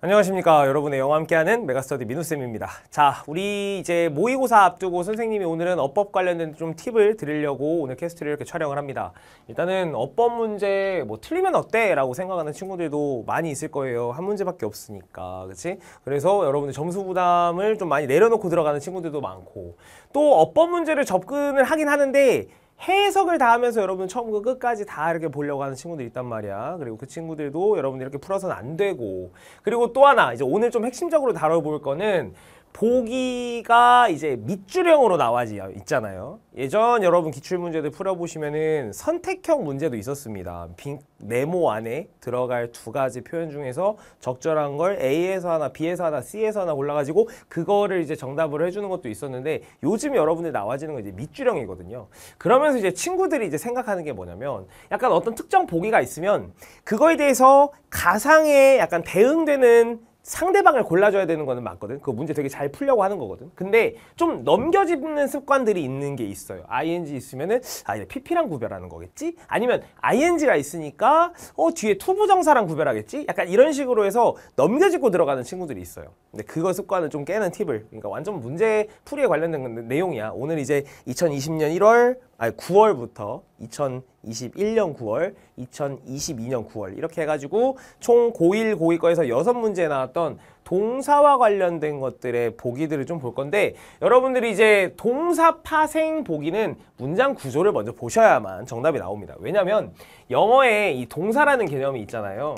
안녕하십니까 여러분의 영어 함께하는 메가스터디 민우쌤입니다 자 우리 이제 모의고사 앞두고 선생님이 오늘은 어법 관련된 좀 팁을 드리려고 오늘 캐스트를 이렇게 촬영을 합니다 일단은 어법 문제 뭐 틀리면 어때? 라고 생각하는 친구들도 많이 있을 거예요 한 문제밖에 없으니까 그치? 그래서 여러분들 점수 부담을 좀 많이 내려놓고 들어가는 친구들도 많고 또 어법 문제를 접근을 하긴 하는데 해석을 다 하면서 여러분 처음부터 끝까지 다 이렇게 보려고 하는 친구들 있단 말이야. 그리고 그 친구들도 여러분 이렇게 풀어서는 안 되고. 그리고 또 하나, 이제 오늘 좀 핵심적으로 다뤄볼 거는 보기가 이제 밑줄형으로 나와 있잖아요. 예전 여러분 기출문제들 풀어보시면은 선택형 문제도 있었습니다. 빙, 네모 안에 들어갈 두 가지 표현 중에서 적절한 걸 A에서 하나, B에서 하나, C에서 하나 골라가지고 그거를 이제 정답으로 해주는 것도 있었는데 요즘 여러분들 나와지는 건 이제 밑줄형이거든요. 그러면서 이제 친구들이 이제 생각하는 게 뭐냐면 약간 어떤 특정 보기가 있으면 그거에 대해서 가상의 약간 대응되는 상대방을 골라줘야 되는 거는 맞거든. 그 문제 되게 잘 풀려고 하는 거거든. 근데 좀 넘겨짚는 습관들이 있는 게 있어요. ing 있으면은 아 이제 pp랑 구별하는 거겠지? 아니면 ing가 있으니까 어 뒤에 투부정사랑 구별하겠지? 약간 이런 식으로 해서 넘겨짚고 들어가는 친구들이 있어요. 근데 그거 습관을 좀 깨는 팁을 그러니까 완전 문제 풀이에 관련된 내용이야. 오늘 이제 2020년 1월 아니 9월부터 2021년 9월, 2022년 9월 이렇게 해가지고 총 고1, 고2 거에서 6 문제 나왔던 동사와 관련된 것들의 보기들을 좀 볼 건데 여러분들이 이제 동사 파생 보기는 문장 구조를 먼저 보셔야만 정답이 나옵니다. 왜냐면 영어에 이 동사라는 개념이 있잖아요.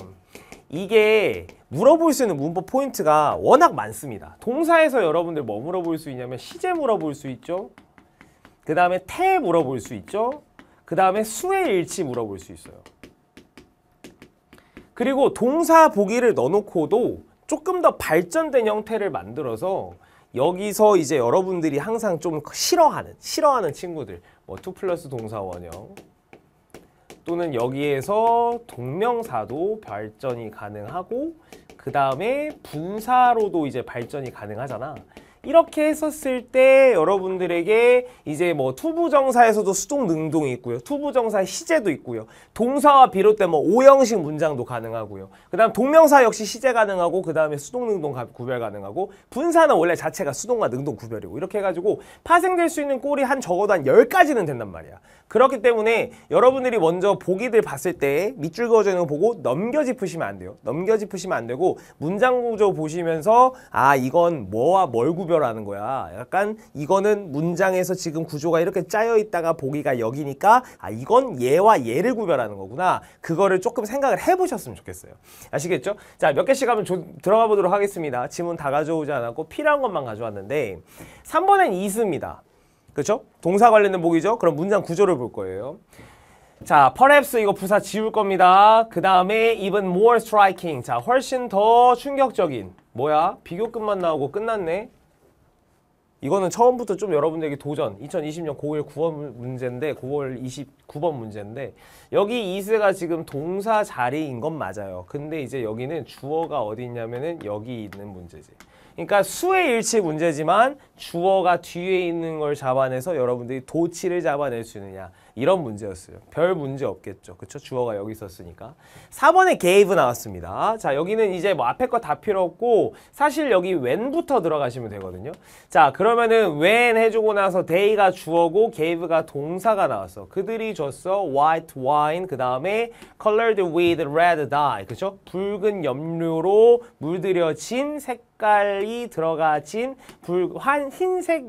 이게 물어볼 수 있는 문법 포인트가 워낙 많습니다. 동사에서 여러분들 뭐 물어볼 수 있냐면 시제 물어볼 수 있죠. 그 다음에 태 물어볼 수 있죠. 그 다음에 수의 일치 물어볼 수 있어요. 그리고 동사 보기를 넣어놓고도 조금 더 발전된 형태를 만들어서 여기서 이제 여러분들이 항상 좀 싫어하는 싫어하는 친구들 뭐2 플러스 동사 원형 또는 여기에서 동명사도 발전이 가능하고 그 다음에 분사로도 이제 발전이 가능하잖아 이렇게 했었을 때 여러분들에게 이제 뭐 투부정사에서도 수동 능동이 있고요. 투부정사 시제도 있고요. 동사와 비롯된 뭐 오형식 문장도 가능하고요. 그 다음 동명사 역시 시제 가능하고 그 다음에 수동 능동 구별 가능하고 분사는 원래 자체가 수동과 능동 구별이고 이렇게 해가지고 파생될 수 있는 꼴이 한 적어도 한1 0가지는 된단 말이야. 그렇기 때문에 여러분들이 먼저 보기들 봤을 때 밑줄 그어져 있는 거 보고 넘겨 짚으시면 안 돼요. 넘겨 짚으시면 안 되고 문장 구조 보시면서 아 이건 뭐와 뭘 구별 구별하는 거야. 약간 이거는 문장에서 지금 구조가 이렇게 짜여 있다가 보기가 여기니까 아 이건 얘와 얘를 구별하는 거구나. 그거를 조금 생각을 해보셨으면 좋겠어요. 아시겠죠? 자 몇 개씩 하면 조, 들어가 보도록 하겠습니다. 지문 다 가져오지 않았고 필요한 것만 가져왔는데 3번엔 이스입니다. 그렇죠? 동사 관련된 보기죠? 그럼 문장 구조를 볼 거예요. 자, perhaps 이거 부사 지울 겁니다. 그 다음에 even more striking. 자, 훨씬 더 충격적인. 뭐야? 비교급만 나오고 끝났네. 이거는 처음부터 좀 여러분들에게 도전 2020년 9월 9번 문제인데 9월 29번 문제인데 여기 이세가 지금 동사 자리인 건 맞아요 근데 이제 여기는 주어가 어디 있냐면은 여기 있는 문제지 그러니까 수의 일치 문제지만 주어가 뒤에 있는 걸 잡아내서 여러분들이 도치를 잡아낼 수 있느냐 이런 문제였어요. 별 문제 없겠죠. 그쵸? 주어가 여기 있었으니까. 4번에 gave 나왔습니다. 자, 여기는 이제 뭐 앞에 거 다 필요 없고 사실 여기 when부터 들어가시면 되거든요. 자, 그러면은 when 해주고 나서 day가 주어고 gave가 동사가 나왔어. 그들이 줬어 white wine, 그 다음에 colored with red dye. 그쵸? 붉은 염료로 물들여진 색깔이 들어가진 붉, 환, 흰색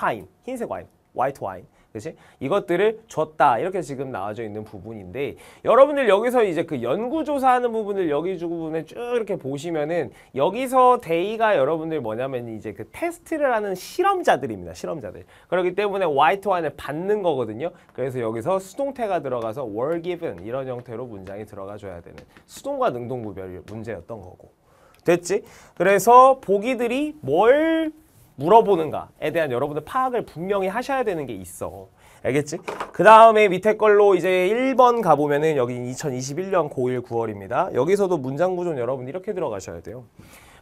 와인, 흰색 와인, white wine. 그치? 이것들을 줬다. 이렇게 지금 나와져 있는 부분인데 여러분들 여기서 이제 그 연구조사하는 부분을 여기 부분에 쭉 이렇게 보시면은 여기서 데이가 여러분들 뭐냐면 이제 그 테스트를 하는 실험자들입니다. 실험자들. 그렇기 때문에 Y2Y을 받는 거거든요. 그래서 여기서 수동태가 들어가서 were given 이런 형태로 문장이 들어가줘야 되는 수동과 능동 구별 문제였던 거고. 됐지? 그래서 보기들이 뭘 물어보는가에 대한 여러분들 파악을 분명히 하셔야 되는 게 있어. 알겠지? 그 다음에 밑에 걸로 이제 1번 가보면은 여기 2021년 고1 9월입니다. 여기서도 문장 구조는 여러분 이렇게 들어가셔야 돼요.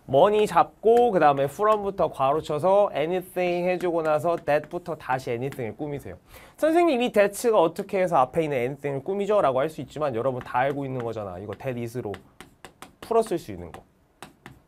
머니 잡고 그 다음에 from부터 괄호 쳐서 anything 해주고 나서 that부터 다시 anything을 꾸미세요. 선생님 이 that가 어떻게 해서 앞에 있는 anything을 꾸미죠? 라고 할 수 있지만 여러분 다 알고 있는 거잖아. 이거 that is로 풀었을 수 있는 거.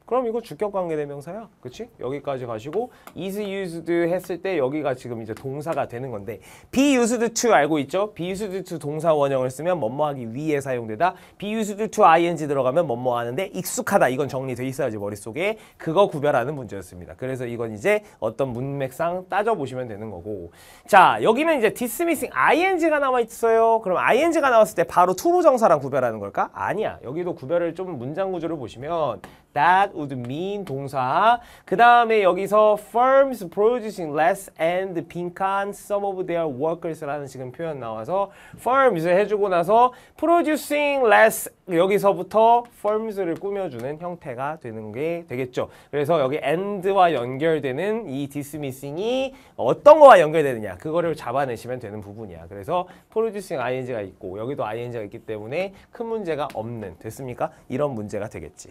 그럼 이거 주격 관계 대명사야. 그치? 여기까지 가시고 is used 했을 때 여기가 지금 이제 동사가 되는 건데 be used to 알고 있죠? be used to 동사 원형을 쓰면 뭐뭐 하기 위해 사용되다 be used to ing 들어가면 뭐뭐 하는데 익숙하다. 이건 정리돼 있어야지 머릿속에 그거 구별하는 문제였습니다. 그래서 이건 이제 어떤 문맥상 따져보시면 되는 거고 자 여기는 이제 dismissing ing가 남아있어요. 그럼 ing가 나왔을 때 바로 투부정사랑 구별하는 걸까? 아니야. 여기도 구별을 좀 문장 구조를 보시면 That would mean 동사. 그 다음에 여기서 firms producing less and 빈칸 some of their workers라는 지금 표현 나와서 firms 해주고 나서 producing less 여기서부터 firms를 꾸며주는 형태가 되는 게 되겠죠. 그래서 여기 and와 연결되는 이 dismissing이 어떤 거와 연결되느냐 그거를 잡아내시면 되는 부분이야. 그래서 producing ing가 있고 여기도 ing가 있기 때문에 큰 문제가 없는 됐습니까? 이런 문제가 되겠지.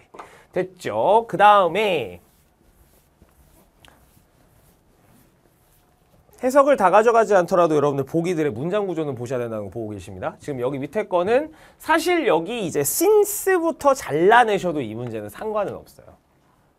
됐 됐죠. 그 다음에 해석을 다 가져가지 않더라도 여러분들 보기들의 문장 구조는 보셔야 된다고 보고 계십니다. 지금 여기 밑에 거는 사실 여기 이제 since부터 잘라내셔도 이 문제는 상관은 없어요.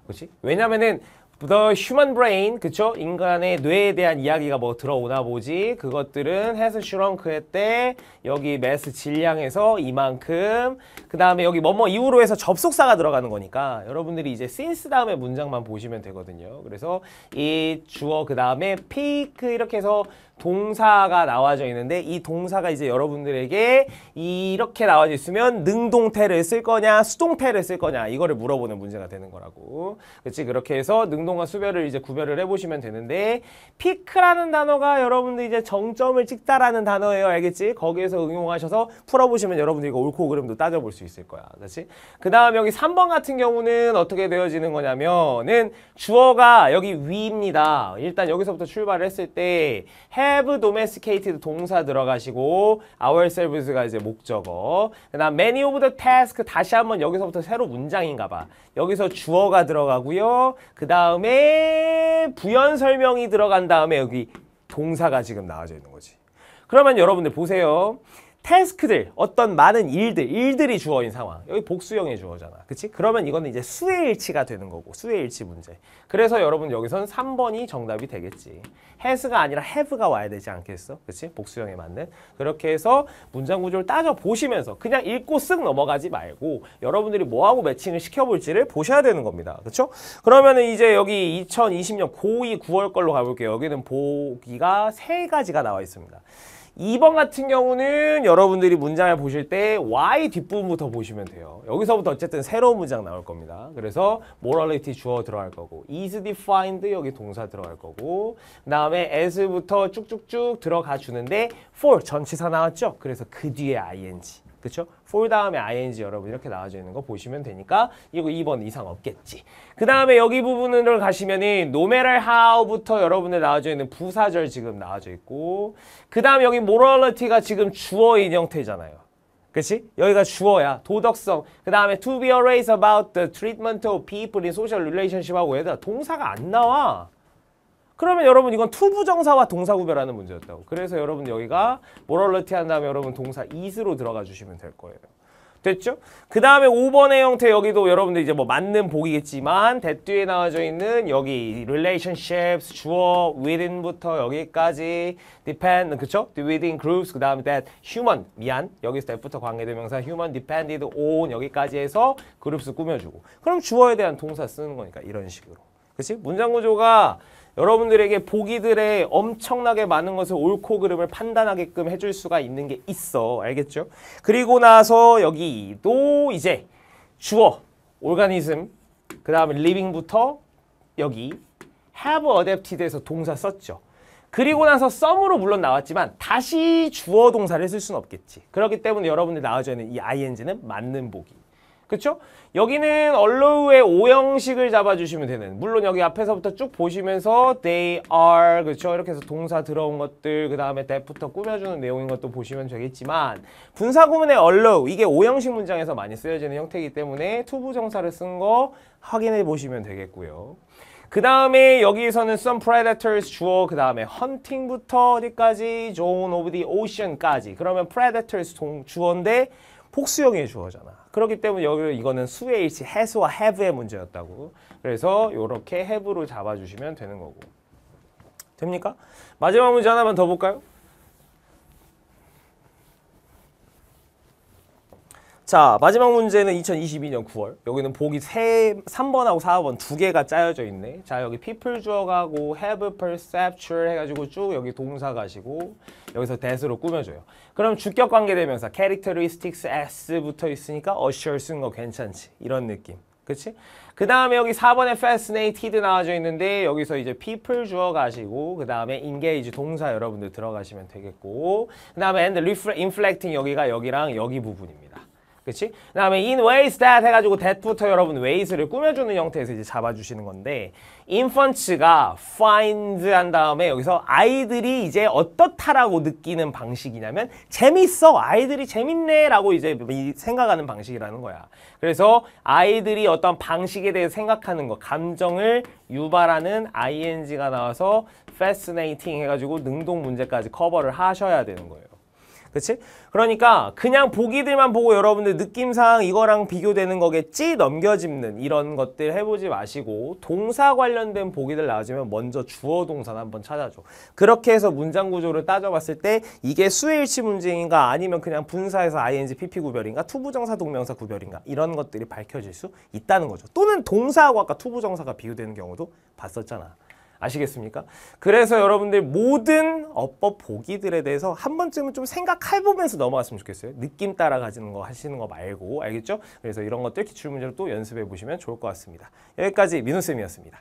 그렇지? 왜냐면은 The Human Brain, 그쵸? 인간의 뇌에 대한 이야기가 뭐 들어오나 보지. 그것들은 해서 슈렁크 했대. 여기 매스 질량에서 이만큼. 그 다음에 여기 뭐 뭐 이후로 해서 접속사가 들어가는 거니까 여러분들이 이제 since 다음에 문장만 보시면 되거든요. 그래서 이 주어 그 다음에 pick 이렇게 해서 동사가 나와져 있는데 이 동사가 이제 여러분들에게 이렇게 나와져 있으면 능동태를 쓸 거냐 수동태를 쓸 거냐 이거를 물어보는 문제가 되는 거라고 그렇지 그렇게 해서 능동과 수별을 이제 구별을 해보시면 되는데 피크라는 단어가 여러분들 이제 정점을 찍다라는 단어예요 알겠지 거기에서 응용하셔서 풀어보시면 여러분들이 거 옳고 그름도 따져볼 수 있을 거야 그렇지 그 다음 여기 3번 같은 경우는 어떻게 되어지는 거냐면은 주어가 여기 위입니다 일단 여기서부터 출발을 했을 때 해, have domesticated 동사 들어가시고 ourselves가 이제 목적어 그다음 many of the task 다시 한번 여기서부터 새로 문장인가 봐 여기서 주어가 들어가고요 그 다음에 부연 설명이 들어간 다음에 여기 동사가 지금 나와져 있는 거지 그러면 여러분들 보세요 태스크들 어떤 많은 일들 일들이 주어진 상황 여기 복수형의 주어잖아 그치 그러면 이거는 이제 수의 일치가 되는 거고 수의 일치 문제 그래서 여러분 여기서는 3번이 정답이 되겠지 h 스가 아니라 have가 와야 되지 않겠어 그치 복수형에 맞는 그렇게 해서 문장 구조를 따져 보시면서 그냥 읽고 쓱 넘어가지 말고 여러분들이 뭐하고 매칭을 시켜볼지를 보셔야 되는 겁니다 그쵸 그러면은 이제 여기 2020년 고2 9월 걸로 가볼게요 여기는 보기가 세 가지가 나와 있습니다 2번 같은 경우는 여러분들이 문장을 보실 때 Y 뒷부분부터 보시면 돼요. 여기서부터 어쨌든 새로운 문장 나올 겁니다. 그래서 morality 주어 들어갈 거고 is defined 여기 동사 들어갈 거고 그 다음에 as부터 쭉쭉쭉 들어가 주는데 for 전치사 나왔죠? 그래서 그 뒤에 ing 그쵸? for 다음에 ing 여러분 이렇게 나와져 있는 거 보시면 되니까 이거 2번 이상 없겠지. 그 다음에 여기 부분을 가시면은 노메랄 how부터 여러분들 나와져 있는 부사절 지금 나와져 있고 그 다음에 여기 morality가 지금 주어인 형태잖아요. 그치? 여기가 주어야 도덕성 그 다음에 to be a l a y s about the treatment of people in social relationship하고 얘들아 동사가 안 나와 그러면 여러분 이건 투부정사와 동사구별하는 문제였다고. 그래서 여러분 여기가 모럴러티 한 다음에 여러분 동사 is로 들어가 주시면 될 거예요. 됐죠? 그 다음에 5번의 형태 여기도 여러분들 이제 뭐 맞는 보기겠지만대 뒤에 나와져 있는 여기 relationships, 주어, within부터 여기까지 depend, 그쵸? within groups, 그 다음에 that human, 미안, 여기서 that부터 관계대명사 human depended on 여기까지 해서 그룹스 꾸며주고 그럼 주어에 대한 동사 쓰는 거니까 이런 식으로 그치? 문장 구조가 여러분들에게 보기들의 엄청나게 많은 것을 옳고 그름을 판단하게끔 해줄 수가 있는 게 있어. 알겠죠? 그리고 나서 여기도 이제 주어, 오 r g a n 그 다음에 리빙부터 여기 have adapted에서 동사 썼죠. 그리고 나서 썸으로 물론 나왔지만 다시 주어 동사를 쓸 수는 없겠지. 그렇기 때문에 여러분들 나와주는 이 ing는 맞는 보기. 그렇죠? 여기는 언로우의 오형식을 잡아주시면 되는 물론 여기 앞에서부터 쭉 보시면서 they are 그렇 이렇게 해서 동사 들어온 것들 그 다음에 that부터 꾸며주는 내용인 것도 보시면 되겠지만 분사구문의 언로우 이게 오형식 문장에서 많이 쓰여지는 형태이기 때문에 투부정사를 쓴 거 확인해 보시면 되겠고요. 그 다음에 여기에서는 some predators 주어 그 다음에 hunting부터 어디까지 zone of the ocean까지 그러면 predators 주어인데 복수형의 주어잖아. 그렇기 때문에 여기 이거는 수의 일치 h a v 와 have의 문제였다고. 그래서 이렇게 have로 잡아주시면 되는 거고. 됩니까? 마지막 문제 하나만 더 볼까요? 자 마지막 문제는 2022년 9월 여기는 보기 3, 3번하고 4번 두 개가 짜여져 있네 자 여기 people 주어가고 have perceptual 해가지고 쭉 여기 동사 가시고 여기서 대수로 꾸며줘요 그럼 주격 관계되면서 characteristics s 붙어 있으니까 assure 쓴거 괜찮지 이런 느낌 그치? 그 다음에 여기 4번에 fascinated 나와져 있는데 여기서 이제 people 주어 가시고 그 다음에 engage 동사 여러분들 들어가시면 되겠고 그 다음에 and r e f l e inflecting 여기가 여기랑 여기 부분입니다 그치? 그 다음에 in ways that 해가지고 that부터 여러분 ways를 꾸며주는 형태에서 이제 잡아주시는 건데 i n f e n c e 가 find 한 다음에 여기서 아이들이 이제 어떻다라고 느끼는 방식이냐면 재밌어 아이들이 재밌네 라고 이제 생각하는 방식이라는 거야 그래서 아이들이 어떤 방식에 대해 생각하는 거 감정을 유발하는 ing가 나와서 fascinating 해가지고 능동 문제까지 커버를 하셔야 되는 거예요 그치? 그러니까 그냥 보기들만 보고 여러분들 느낌상 이거랑 비교되는 거겠지 넘겨짚는 이런 것들 해보지 마시고 동사 관련된 보기들 나와주면 먼저 주어 동사를 한번 찾아줘. 그렇게 해서 문장 구조를 따져봤을 때 이게 수일치 문제인가 아니면 그냥 분사에서 ing, pp 구별인가 투부정사, 동명사 구별인가 이런 것들이 밝혀질 수 있다는 거죠. 또는 동사하고 아까 투부정사가 비교되는 경우도 봤었잖아. 아시겠습니까? 그래서 여러분들 모든 업법 보기들에 대해서 한 번쯤은 좀 생각해보면서 넘어갔으면 좋겠어요. 느낌 따라가지는 거 하시는 거 말고 알겠죠? 그래서 이런 것들 기출문제로 또 연습해보시면 좋을 것 같습니다. 여기까지 민호쌤이었습니다.